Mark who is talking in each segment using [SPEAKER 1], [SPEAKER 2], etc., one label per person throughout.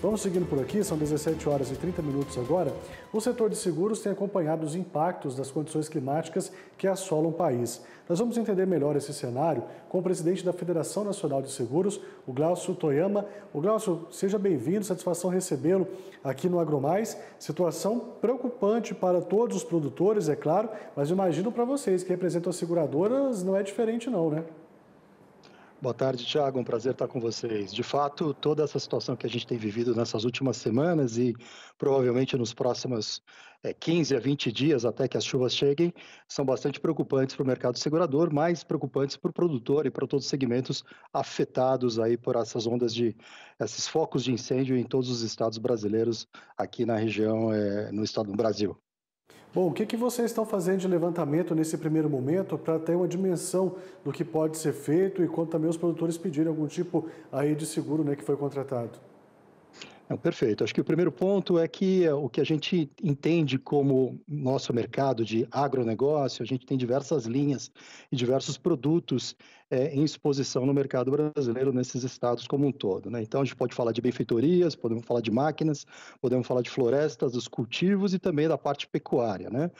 [SPEAKER 1] Vamos seguindo por aqui, são 17 horas e 30 minutos agora. O setor de seguros tem acompanhado os impactos das condições climáticas que assolam o país. Nós vamos entender melhor esse cenário com o presidente da Federação Nacional de Seguros, o Glaucio Toyama. O Glaucio, seja bem-vindo, satisfação recebê-lo aqui no AgroMais. Situação preocupante para todos os produtores, é claro, mas imagino para vocês que representam as seguradoras, não é diferente não, né?
[SPEAKER 2] Boa tarde, Tiago. Um prazer estar com vocês. De fato, toda essa situação que a gente tem vivido nessas últimas semanas e provavelmente nos próximos é, eh, 15 a 20 dias até que as chuvas cheguem, são bastante preocupantes para o mercado segurador, mais preocupantes para o produtor e para todos os segmentos afetados aí por essas ondas de esses focos de incêndio em todos os estados brasileiros aqui na região, é, no estado do Brasil.
[SPEAKER 1] Bom, o que, que vocês estão fazendo de levantamento nesse primeiro momento para ter uma dimensão do que pode ser feito e quando também os produtores pedirem algum tipo aí de seguro né, que foi contratado?
[SPEAKER 2] Não, perfeito. Acho que o primeiro ponto é que eh, o que a gente entende como nosso mercado de agronegócio, a gente tem diversas linhas e diversos produtos é, em exposição no mercado brasileiro, nesses estados como um todo. Né? Então, a gente pode falar de benfeitorias, podemos falar de máquinas, podemos falar de florestas, dos cultivos e também da parte pecuária. Né?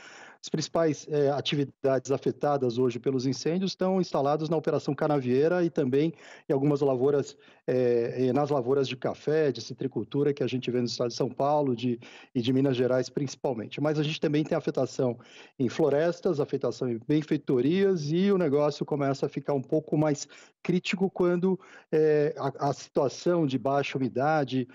[SPEAKER 2] As principais é, atividades afetadas hoje pelos incêndios estão instaladas na Operação Canavieira e também em algumas lavouras, é, nas lavouras de café, de citricultura que a gente vê no estado de São Paulo de, e de Minas Gerais principalmente. Mas a gente também tem afetação em florestas, afetação em benfeitorias e o negócio começa a ficar um pouco mais crítico quando é, a, a, situação de baixa umidade,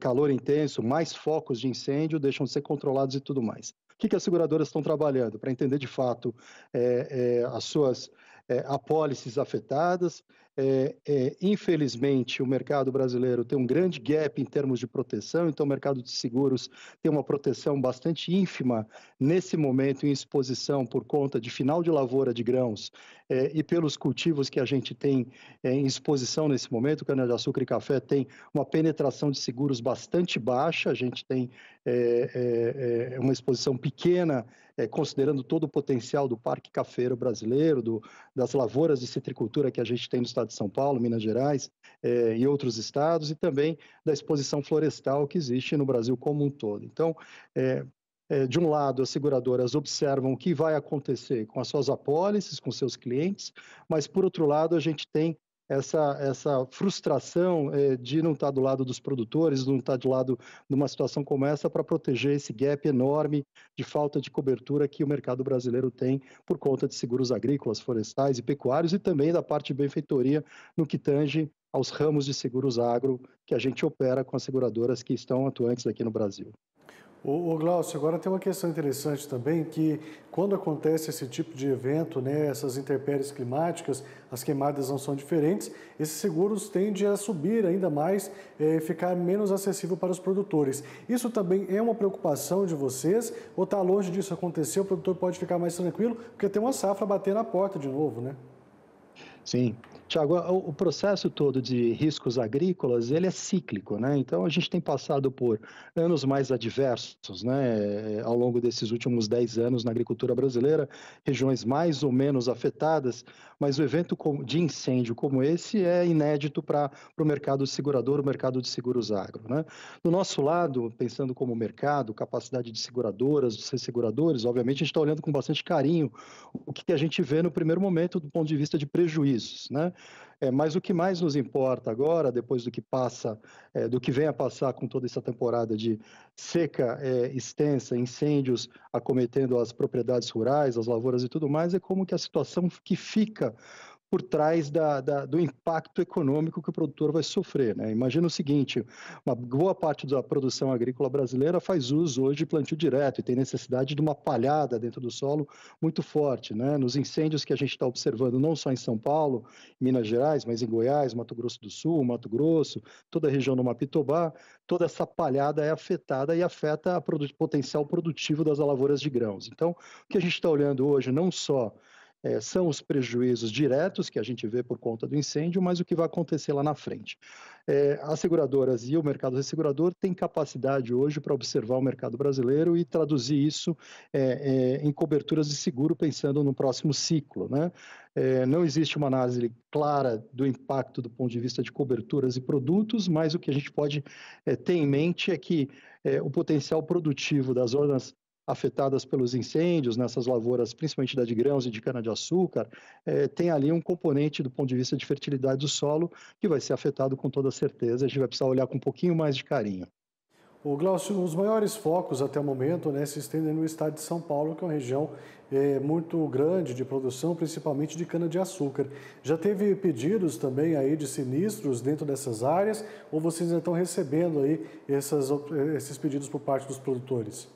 [SPEAKER 2] calor intenso, mais focos de incêndio deixam de ser controlados e tudo mais que, que as seguradoras estão trabalhando para entender de fato é, é, as suas é, apólices afetadas, é, é, infelizmente, o mercado brasileiro tem um grande gap em termos de proteção, então o mercado de seguros tem uma proteção bastante ínfima nesse momento em exposição por conta de final de lavoura de grãos é, e pelos cultivos que a gente tem é, em exposição nesse momento. Cana-de-açúcar e café tem uma penetração de seguros bastante baixa, a gente tem é, é, uma exposição pequena, considerando todo o potencial do parque cafeiro brasileiro, do, das lavouras de citricultura que a gente tem no Estados estado de São Paulo, Minas Gerais eh, e outros estados, e também da exposição florestal que existe no Brasil como um todo. Então, eh, eh, de um lado, as seguradoras observam o que vai acontecer com as suas apólices, com seus clientes, mas, por outro lado, a gente tem essa, essa frustração é, de não estar tá do lado dos produtores, não estar tá do lado de uma situação como essa para proteger esse gap enorme de falta de cobertura que o mercado brasileiro tem por conta de seguros agrícolas, florestais e pecuários e também da parte de benfeitoria no que tange aos ramos de seguros agro que a gente opera com as seguradoras que estão atuantes aqui no Brasil.
[SPEAKER 1] O, o Glaucio, agora tem uma questão interessante também, que quando acontece esse tipo de evento, né, essas intempéries climáticas, as queimadas não são diferentes, esses seguros tendem a subir ainda mais eh, e é, ficar menos acessível para os produtores. Isso também é uma preocupação de vocês ou está longe disso acontecer, o produtor pode ficar mais tranquilo, porque tem uma safra bater na porta de novo, né?
[SPEAKER 2] Sim, Tiago, o processo todo de riscos agrícolas, ele é cíclico, né? Então a gente tem passado por anos mais adversos, né? É, ao longo desses últimos 10 anos na agricultura brasileira, regiões mais ou menos afetadas, mas o evento de incêndio como esse é inédito para o mercado segurador, o mercado de seguros agro, né? Do nosso lado, pensando como mercado, capacidade de seguradoras, de seguradores, obviamente a gente está olhando com bastante carinho o que a gente vê no primeiro momento do ponto de vista de prejuízos, né? É, mas o que mais nos importa agora, depois do que passa, é, do que vem a passar com toda essa temporada de seca é, extensa, incêndios acometendo as propriedades rurais, as lavouras e tudo mais, é como que a situação que fica por trás da, da, do impacto econômico que o produtor vai sofrer. Né? Imagina o seguinte: uma boa parte da produção agrícola brasileira faz uso hoje de plantio direto e tem necessidade de uma palhada dentro do solo muito forte. Né? Nos incêndios que a gente está observando, não só em São Paulo, Minas Gerais, mas em Goiás, Mato Grosso do Sul, Mato Grosso, toda a região do Mapitobá, toda essa palhada é afetada e afeta o produ potencial produtivo das lavouras de grãos. Então, o que a gente está olhando hoje, não só é, são os prejuízos diretos que a gente vê por conta do incêndio, mas o que vai acontecer lá na frente. É, as seguradoras e o mercado ressegurador têm capacidade hoje para observar o mercado brasileiro e traduzir isso é, é em coberturas de seguro, pensando no próximo ciclo. Né? É, não existe uma análise clara do impacto do ponto de vista de coberturas e produtos, mas o que a gente pode é, ter em mente é que o potencial produtivo das zonas afetadas pelos incêndios, nessas lavouras, principalmente da de grãos e de cana-de-açúcar, é, tem ali um componente do ponto de vista de fertilidade do solo que vai ser afetado com toda certeza. A gente vai precisar olhar com um pouquinho mais de
[SPEAKER 1] carinho. O Glaucio, os maiores focos até o momento né, se estendem no estado de São Paulo, que é uma região é, muito grande de produção, principalmente de cana-de-açúcar. Já teve pedidos também aí de sinistros dentro dessas áreas, ou vocês já estão recebendo aí essas, eh, esses pedidos por parte dos produtores?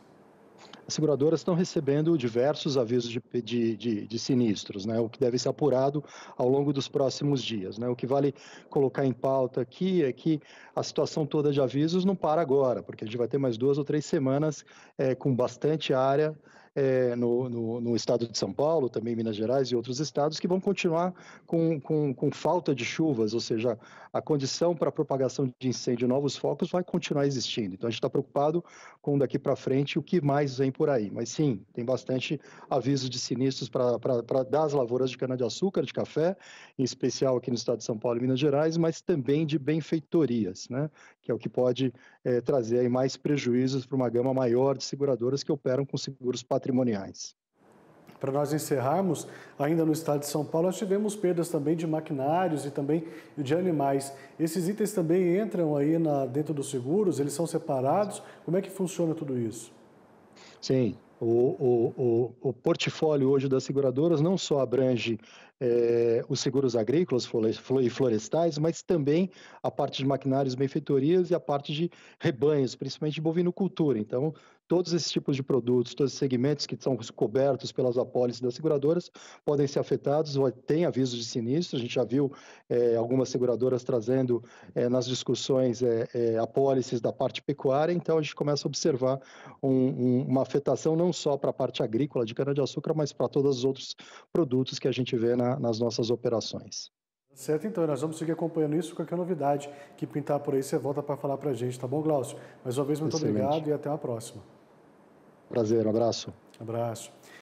[SPEAKER 1] as seguradoras estão recebendo
[SPEAKER 2] diversos avisos de, de, de, de sinistros, né, o que deve ser apurado ao longo dos próximos dias. Né. O que vale colocar em pauta aqui é que a situação toda de avisos não para agora, porque a gente vai ter mais duas ou três semanas é, com bastante área é, no, no, no, estado de São Paulo, também Minas Gerais e outros estados, que vão continuar com, com, com falta de chuvas, ou seja, a condição para a propagação de incêndio e novos focos vai continuar existindo. Então, a gente está preocupado com daqui para frente o que mais vem por aí. Mas sim, tem bastante aviso de sinistros para das lavouras de cana-de-açúcar, de café, em especial aqui no estado de São Paulo e Minas Gerais, mas também de benfeitorias, né? que é o que pode é, trazer mais prejuízos para uma gama maior de seguradoras que operam com seguros patrimoniais patrimoniais.
[SPEAKER 1] Para nós encerrarmos, ainda no estado de São Paulo, nós tivemos perdas também de maquinários e também de animais. Esses itens também entram aí na, dentro dos seguros, eles são separados. Como é que funciona tudo isso? Sim, o, o,
[SPEAKER 2] o, o, portfólio hoje das seguradoras não só abrange é, os seguros agrícolas e florestais, mas também a parte de maquinários e benfeitorias e a parte de rebanhos, principalmente de bovinocultura. Então, Todos esses tipos de produtos, todos os segmentos que são cobertos pelas apólices das seguradoras podem ser afetados, tem avisos de sinistro, a gente já viu é, algumas seguradoras trazendo é, nas discussões é, é, apólices da parte pecuária, então a gente começa a observar um, um, uma afetação não só para a parte agrícola de cana-de-açúcar, mas para todos os outros produtos que a gente vê na, nas nossas operações.
[SPEAKER 1] Certo, então, nós vamos seguir acompanhando isso. Qualquer novidade que pintar por aí, você volta para falar para a gente, tá bom, Glaucio? Mais uma vez, muito Excelente. obrigado e até a próxima. Prazer, um abraço. Abraço.